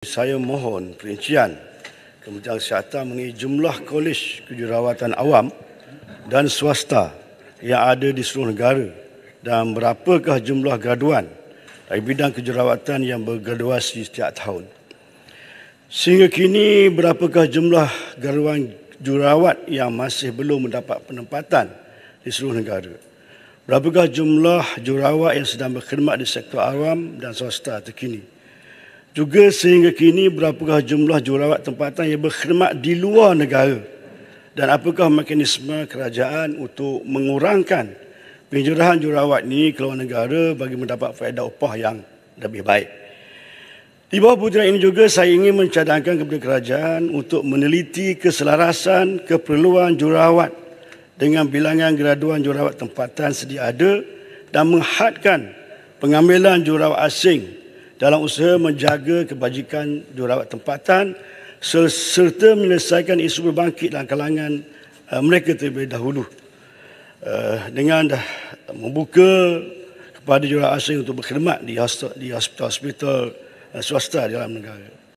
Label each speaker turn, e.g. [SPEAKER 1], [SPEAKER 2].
[SPEAKER 1] Saya mohon perincian Kementerian Kesihatan mengenai jumlah kolej kejurawatan awam dan swasta yang ada di seluruh negara dan berapakah jumlah graduan dari bidang kejurawatan yang bergraduasi setiap tahun. Sehingga kini berapakah jumlah graduan jurawat yang masih belum mendapat penempatan di seluruh negara. Berapakah jumlah jurawat yang sedang berkhidmat di sektor awam dan swasta terkini. Juga sehingga kini berapakah jumlah jururawat tempatan yang berkhidmat di luar negara dan apakah mekanisme kerajaan untuk mengurangkan penjurahan jururawat ini ke luar negara bagi mendapat faedah upah yang lebih baik. Di bawah putera ini juga saya ingin mencadangkan kepada kerajaan untuk meneliti keselarasan keperluan jururawat dengan bilangan graduan jururawat tempatan sedia ada dan menghadkan pengambilan jururawat asing dalam usaha menjaga kebajikan jururawat tempatan serta menyelesaikan isu berbangkit dalam kalangan eh, mereka terlebih dahulu eh, dengan membuka kepada jururawat asing untuk berkhidmat di hospital-hospital eh, swasta di dalam negara.